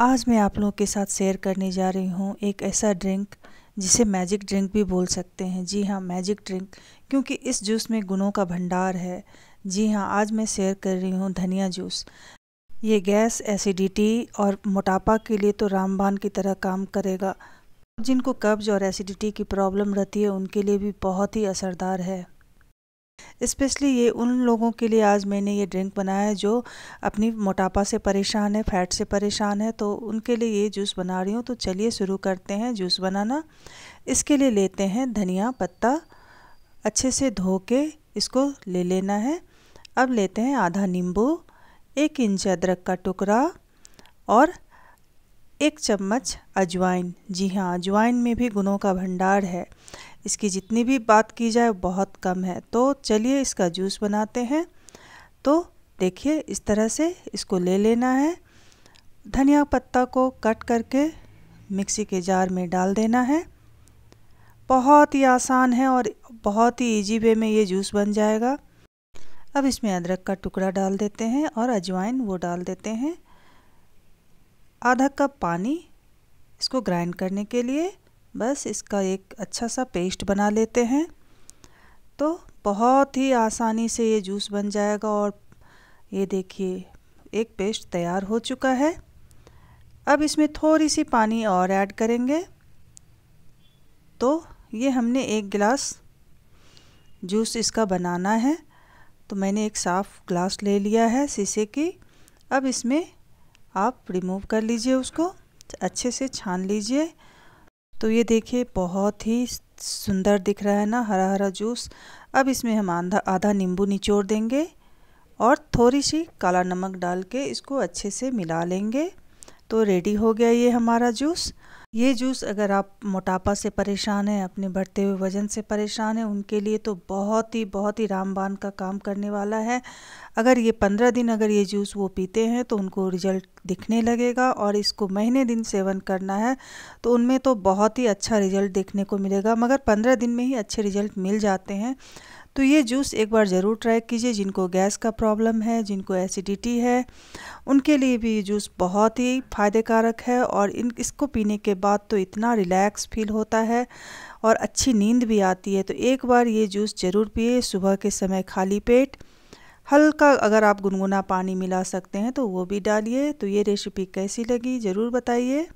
आज मैं आप लोगों के साथ शेयर करने जा रही हूँ एक ऐसा ड्रिंक जिसे मैजिक ड्रिंक भी बोल सकते हैं जी हाँ मैजिक ड्रिंक क्योंकि इस जूस में गुणों का भंडार है जी हाँ आज मैं शेयर कर रही हूँ धनिया जूस ये गैस एसिडिटी और मोटापा के लिए तो रामबान की तरह काम करेगा जिनको कब्ज और एसिडिटी की प्रॉब्लम रहती है उनके लिए भी बहुत ही असरदार है स्पेशली ये उन लोगों के लिए आज मैंने ये ड्रिंक बनाया है जो अपनी मोटापा से परेशान है फैट से परेशान है तो उनके लिए ये जूस बना रही हूँ तो चलिए शुरू करते हैं जूस बनाना इसके लिए लेते हैं धनिया पत्ता अच्छे से धो के इसको ले लेना है अब लेते हैं आधा नींबू एक इंच अदरक का टुकड़ा और एक चम्मच अजवाइन जी हाँ अजवाइन में भी गुणों का भंडार है इसकी जितनी भी बात की जाए बहुत कम है तो चलिए इसका जूस बनाते हैं तो देखिए इस तरह से इसको ले लेना है धनिया पत्ता को कट करके मिक्सी के जार में डाल देना है बहुत ही आसान है और बहुत ही इजी वे में ये जूस बन जाएगा अब इसमें अदरक का टुकड़ा डाल देते हैं और अजवाइन वो डाल देते हैं आधा कप पानी इसको ग्राइंड करने के लिए बस इसका एक अच्छा सा पेस्ट बना लेते हैं तो बहुत ही आसानी से ये जूस बन जाएगा और ये देखिए एक पेस्ट तैयार हो चुका है अब इसमें थोड़ी सी पानी और ऐड करेंगे तो ये हमने एक गिलास जूस इसका बनाना है तो मैंने एक साफ़ ग्लास ले लिया है शीशे की अब इसमें आप रिमूव कर लीजिए उसको अच्छे से छान लीजिए तो ये देखिए बहुत ही सुंदर दिख रहा है ना हरा हरा जूस अब इसमें हम आधा आधा नींबू निचोड़ देंगे और थोड़ी सी काला नमक डाल के इसको अच्छे से मिला लेंगे तो रेडी हो गया ये हमारा जूस ये जूस अगर आप मोटापा से परेशान हैं अपने बढ़ते हुए वज़न से परेशान हैं उनके लिए तो बहुत ही बहुत ही रामबान का काम करने वाला है अगर ये पंद्रह दिन अगर ये जूस वो पीते हैं तो उनको रिजल्ट दिखने लगेगा और इसको महीने दिन सेवन करना है तो उनमें तो बहुत ही अच्छा रिजल्ट देखने को मिलेगा मगर पंद्रह दिन में ही अच्छे रिजल्ट मिल जाते हैं तो ये जूस एक बार ज़रूर ट्राई कीजिए जिनको गैस का प्रॉब्लम है जिनको एसिडिटी है उनके लिए भी ये जूस बहुत ही फ़ायदेकारक है और इन इसको पीने के बाद तो इतना रिलैक्स फील होता है और अच्छी नींद भी आती है तो एक बार ये जूस ज़रूर पिए सुबह के समय खाली पेट हल्का अगर आप गुनगुना पानी मिला सकते हैं तो वो भी डालिए तो ये रेसिपी कैसी लगी ज़रूर बताइए